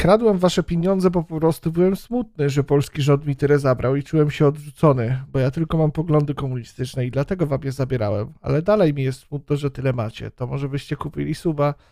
kradłem wasze pieniądze, bo po prostu byłem smutny, że polski rząd mi tyle zabrał i czułem się odrzucony, bo ja tylko mam poglądy komunistyczne i dlatego wam je zabierałem. Ale dalej mi jest smutno, że tyle macie. To może byście kupili suba,